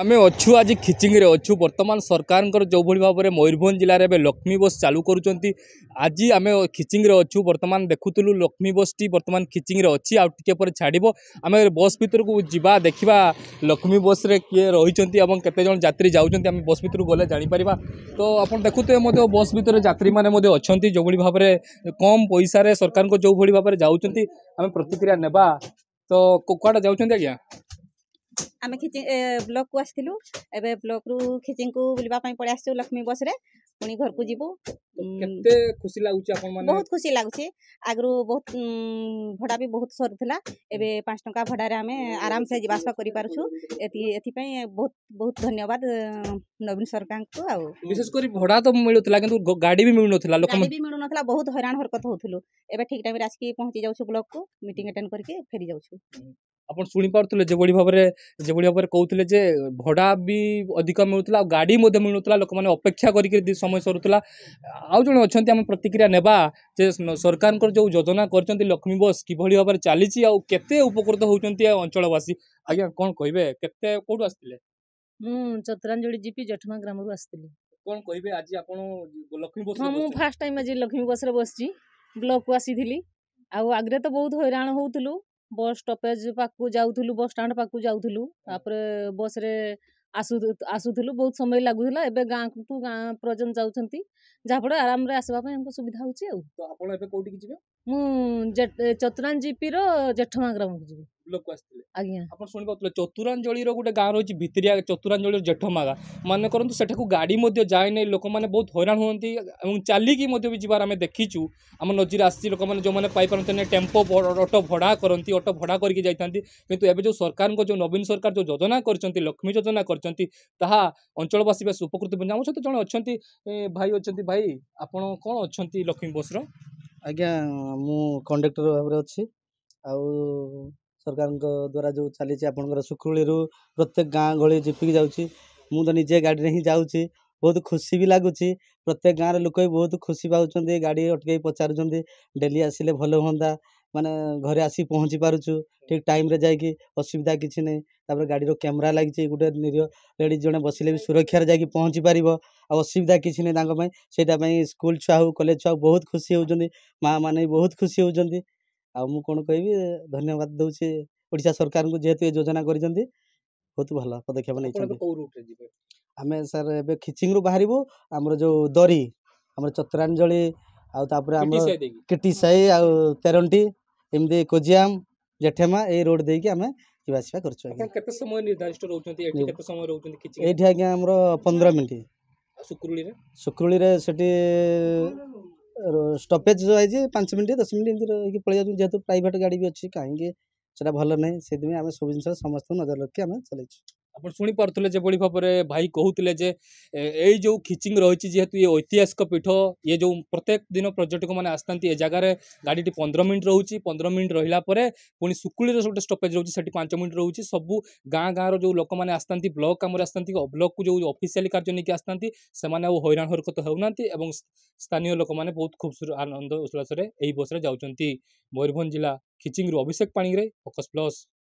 ଆମେ ଅଛୁ ଆଜି ଖିଚିଙ୍ଗରେ ଅଛୁ ବର୍ତ୍ତମାନ ସରକାରଙ୍କର ଯେଉଁଭଳି ଭାବରେ ମୟୂରଭଞ୍ଜ ଜିଲ୍ଲାରେ ଏବେ ଲକ୍ଷ୍ମୀ ବସ୍ ଚାଲୁ କରୁଛନ୍ତି ଆଜି ଆମେ ଖିଚିଙ୍ଗରେ ଅଛୁ ବର୍ତ୍ତମାନ ଦେଖୁଥିଲୁ ଲକ୍ଷ୍ମୀ ବସ୍ଟି ବର୍ତ୍ତମାନ ଖିଚିଙ୍ଗରେ ଅଛି ଆଉ ଟିକେ ପରେ ଛାଡ଼ିବ ଆମେ ବସ୍ ଭିତରକୁ ଯିବା ଦେଖିବା ଲକ୍ଷ୍ମୀ ବସ୍ରେ କିଏ ରହିଛନ୍ତି ଏବଂ କେତେଜଣ ଯାତ୍ରୀ ଯାଉଛନ୍ତି ଆମେ ବସ୍ ଭିତରକୁ ଗଲେ ଜାଣିପାରିବା ତ ଆପଣ ଦେଖୁଥିବେ ମଧ୍ୟ ବସ୍ ଭିତରେ ଯାତ୍ରୀମାନେ ମଧ୍ୟ ଅଛନ୍ତି ଯେଉଁଭଳି ଭାବରେ କମ୍ ପଇସାରେ ସରକାରଙ୍କ ଯେଉଁଭଳି ଭାବରେ ଯାଉଛନ୍ତି ଆମେ ପ୍ରତିକ୍ରିୟା ନେବା ତ କୁଆଡ଼େ ଯାଉଛନ୍ତି ଆଜ୍ଞା ଆମେ ଖିଚି ବ୍ଲକ୍କୁ ଆସିଥିଲୁ ଏବେ ବ୍ଲକ୍ରୁ ଖିଚିଙ୍କୁ ବୁଲିବା ପାଇଁ ପଳେଇ ଆସିଛୁ ଲକ୍ଷ୍ମୀ ବସ୍ରେ ପୁଣି ଘରକୁ ଯିବୁ କେତେ ଖୁସି ଲାଗୁଛି ଆପଣମାନେ ବହୁତ ଖୁସି ଲାଗୁଛି ଆଗରୁ ବହୁତ ଭଡ଼ା ବି ବହୁତ ସରୁଥିଲା ଏବେ ପାଞ୍ଚ ଟଙ୍କା ଭଡ଼ାରେ ଆମେ ଆରାମସେ ଯିବା ଆସିବା କରିପାରୁଛୁ ଏଥିପାଇଁ ବହୁତ ବହୁତ ଧନ୍ୟବାଦ ନବୀନ ସରକାରଙ୍କୁ ଆଉ ବିଶେଷ କରି ଭଡ଼ା ତ ମିଳୁଥିଲା କିନ୍ତୁ ଗାଡ଼ି ବି ମିଳୁନଥିଲା ଲୋକମାନେ ବି ମିଳୁନଥିଲା ବହୁତ ହଇରାଣ ହରକତ ହେଉଥିଲୁ ଏବେ ଠିକ୍ ଟାଇମ୍ରେ ଆସିକି ପହଞ୍ଚି ଯାଉଛୁ ବ୍ଲକ୍କୁ ମିଟିଂ ଆଟେଣ୍ଡ କରିକି ଫେରି ଯାଉଛୁ ଆପଣ ଶୁଣିପାରୁଥିଲେ ଯେଭଳି ଭାବରେ ଯେଭଳି ଭାବରେ କହୁଥିଲେ ଯେ ଭଡ଼ା ବି ଅଧିକ ମିଳୁଥିଲା ଆଉ ଗାଡ଼ି ମଧ୍ୟ ମିଳୁନଥିଲା ଲୋକମାନେ ଅପେକ୍ଷା କରିକି ସମୟ ସରୁଥିଲା ଆଉ ଜଣେ ଅଛନ୍ତି ଆମେ ପ୍ରତିକ୍ରିୟା ନେବା ଯେ ସରକାରଙ୍କର ଯେଉଁ ଯୋଜନା କରିଛନ୍ତି ଲକ୍ଷ୍ମୀ ବସ୍ କିଭଳି ଭାବରେ ଚାଲିଛି ଆଉ କେତେ ଉପକୃତ ହେଉଛନ୍ତି ଅଞ୍ଚଳବାସୀ ଆଜ୍ଞା କ'ଣ କହିବେ କେତେ କେଉଁଠୁ ଆସିଥିଲେ ମୁଁ ଚତରାଞ୍ଜଳି ଯିବି ଜଠମା ଗ୍ରାମରୁ ଆସିଥିଲି କ'ଣ କହିବେ ଆଜି ଆପଣ ଲକ୍ଷ୍ମୀ ବସ୍ ମୁଁ ଫାର୍ଷ୍ଟ ଟାଇମ୍ ଆଜି ଲକ୍ଷ୍ମୀ ବସ୍ରେ ବସିଛି ବ୍ଲକ୍କୁ ଆସିଥିଲି ଆଉ ଆଗରେ ତ ବହୁତ ହଇରାଣ ହେଉଥିଲୁ ବସ୍ ଷ୍ଟପେଜ୍ ପାଖକୁ ଯାଉଥିଲୁ ବସ୍ ଷ୍ଟାଣ୍ଡ ପାଖକୁ ଯାଉଥିଲୁ ତା'ପରେ ବସ୍ରେ ଆସୁ ଆସୁଥିଲୁ ବହୁତ ସମୟ ଲାଗୁଥିଲା ଏବେ ଗାଁକୁ ଗାଁ ପର୍ଯ୍ୟନ୍ତ ଯାଉଛନ୍ତି ଯାହାଫଳରେ ଆରାମରେ ଆସିବା ପାଇଁ ଆମକୁ ସୁବିଧା ହେଉଛି ଆଉ ତ ଆପଣ ଏବେ କେଉଁଠିକି ଯିବେ ମୁଁ ଚତୁରାନ ଜିପିର ଜେଠମା ଗ୍ରାମକୁ ଯିବି ଲୋକ ଆସିଥିଲେ ଆଜ୍ଞା ଆପଣ ଶୁଣି ପାରୁଥିଲେ ଚତୁରାଞ୍ଜଳିର ଗୋଟେ ଗାଁ ରହିଛି ଭିତରିଆ ଚତୁରାଞ୍ଜଳିର ଜେଠମାଗା ମନେ କରନ୍ତୁ ସେଠାକୁ ଗାଡ଼ି ମଧ୍ୟ ନାହିଁ ଲୋକମାନେ ବହୁତ ହଇରାଣ ହୁଅନ୍ତି ଏବଂ ଚାଲିକି ମଧ୍ୟ ବି ଯିବାର ଆମେ ଦେଖିଛୁ ଆମ ନଜିର ଆସିଛି ଲୋକମାନେ ଯେଉଁମାନେ ପାଇପାରନ୍ତି ନାହିଁ ଟେମ୍ପୋ ଅଟୋ ଭଡ଼ା କରନ୍ତି ଅଟୋ ଭଡ଼ା କରିକି ଯାଇଥାନ୍ତି କିନ୍ତୁ ଏବେ ଯେଉଁ ସରକାରଙ୍କ ଯେଉଁ ନବୀନ ସରକାର ଯେଉଁ ଯୋଜନା କରିଛନ୍ତି ଲକ୍ଷ୍ମୀ ଯୋଜନା କରିଛନ୍ତି ତାହା ଅଞ୍ଚଳବାସୀ ବେଶ ଉପକୃତ ହୁଅନ୍ତି ଆମ ସହିତ ଜଣେ ଅଛନ୍ତି ଭାଇ ଅଛନ୍ତି ଭାଇ ଆପଣ କ'ଣ ଅଛନ୍ତି ଲକ୍ଷ୍ମୀ ବସ୍ର ଆଜ୍ଞା ମୁଁ କଣ୍ଡକ୍ଟର ଭାବରେ ଅଛି ଆଉ ସରକାରଙ୍କ ଦ୍ୱାରା ଯେଉଁ ଚାଲିଛି ଆପଣଙ୍କର ସୁଖୁଳିରୁ ପ୍ରତ୍ୟେକ ଗାଁ ଗହଳି ଝିପିକି ଯାଉଛି ମୁଁ ତ ନିଜେ ଗାଡ଼ିରେ ହିଁ ଯାଉଛି ବହୁତ ଖୁସି ବି ଲାଗୁଛି ପ୍ରତ୍ୟେକ ଗାଁର ଲୋକ ବି ବହୁତ ଖୁସି ପାଉଛନ୍ତି ଗାଡ଼ି ଅଟକେଇ ପଚାରୁଛନ୍ତି ଡେଲି ଆସିଲେ ଭଲ ହୁଅନ୍ତା ମାନେ ଘରେ ଆସି ପହଞ୍ଚି ପାରୁଛୁ ଠିକ୍ ଟାଇମ୍ରେ ଯାଇକି ଅସୁବିଧା କିଛି ନାହିଁ ତାପରେ ଗାଡ଼ିର କ୍ୟାମେରା ଲାଗିଛି ଗୋଟେ ନିରୀହ ଲେଡ଼ିଜ୍ ଜଣେ ବସିଲେ ବି ସୁରକ୍ଷାରେ ଯାଇକି ପହଞ୍ଚି ପାରିବ ଆଉ ଅସୁବିଧା କିଛି ନାହିଁ ତାଙ୍କ ପାଇଁ ସେଇଟା ପାଇଁ ସ୍କୁଲ୍ ଛୁଆ ହଉ କଲେଜ୍ ଛୁଆ ହଉ ବହୁତ ଖୁସି ହେଉଛନ୍ତି ମାଆମାନେ ବି ବହୁତ ଖୁସି ହେଉଛନ୍ତି ଆଉ ମୁଁ କ'ଣ କହିବି ଧନ୍ୟବାଦ ଦେଉଛି ଓଡ଼ିଶା ସରକାରଙ୍କୁ ଯେହେତୁ ଏ ଯୋଜନା କରିଛନ୍ତି ବହୁତ ଭଲ ପଦକ୍ଷେପ ନେଇଛନ୍ତି କୋଉ ରୁଟ୍ରେ ଯିବେ ଆମେ ସାର୍ ଏବେ ଖିଚିଙ୍ଗରୁ ବାହାରିବୁ ଆମର ଯେଉଁ ଦରି ଆମର ଚତ୍ରାଞ୍ଜଳି ଆଉ ତାପରେ ଆମର କିଟି ସାହି ଆଉ ତେରଣ୍ଟି ଏମିତି କୋଜିଆମ ଜେଠେମା ଏଇ ରୋଡ଼ ଦେଇକି ଆମେ ଯିବା ଆସିବା କରୁଛୁ ଆପଣ କେତେ ସମୟ ନିର୍ଦ୍ଧାରିତ ରହୁଛନ୍ତି ଏଠି କେତେ ସମୟ ରହୁଛନ୍ତି ଖିଚିଙ୍ଗ ଏଇଠି ଆଜ୍ଞା ଆମର ପନ୍ଦର ମିନିଟ୍ ଶୁକ୍ରୁଳିରେ ଶୁକ୍ରୁଳିରେ ସେଠି स्टपेज है पांच मिनट दस मिनट एमती रहीकि पलिया जेहतु प्राइट गाड़ी भी अच्छी कहीं सब भल ना से सब जिन समस्त नजर रखी आम चलो ଆପଣ ଶୁଣିପାରୁଥିଲେ ଯେଭଳି ଭାବରେ ଭାଇ କହୁଥିଲେ ଯେ ଏଇ ଯେଉଁ ଖିଚିଂ ରହିଛି ଯେହେତୁ ଏ ଐତିହାସିକ ପୀଠ ଏ ଯେଉଁ ପ୍ରତ୍ୟେକ ଦିନ ପର୍ଯ୍ୟଟକମାନେ ଆସିଥାନ୍ତି ଏ ଜାଗାରେ ଗାଡ଼ିଟି ପନ୍ଦର ମିନିଟ୍ ରହୁଛି ପନ୍ଦର ମିନିଟ୍ ରହିଲା ପରେ ପୁଣି ସୁକୁଳିର ଗୋଟେ ଷ୍ଟପେଜ୍ ରହୁଛି ସେଠି ପାଞ୍ଚ ମିନିଟ୍ ରହୁଛି ସବୁ ଗାଁ ଗାଁର ଯେଉଁ ଲୋକମାନେ ଆସିଥାନ୍ତି ବ୍ଲକ କାମରେ ଆସିଥାନ୍ତି ବ୍ଲକକୁ ଯେଉଁ ଅଫିସିଆଲି କାର୍ଯ୍ୟ ନେଇକି ଆସିଥାନ୍ତି ସେମାନେ ଆଉ ହଇରାଣ ହରକତ ହେଉନାହାନ୍ତି ଏବଂ ସ୍ଥାନୀୟ ଲୋକମାନେ ବହୁତ ଖୁବସୁର ଆନନ୍ଦ ଉଲ୍ଲାସରେ ଏହି ବସ୍ରେ ଯାଉଛନ୍ତି ମୟୂରଭଞ୍ଜ ଜିଲ୍ଲା ଖିଚିଂରୁ ଅଭିଷେକ ପାଣିଗ୍ରାହୀ ଫୋକସ୍ ପ୍ଲସ୍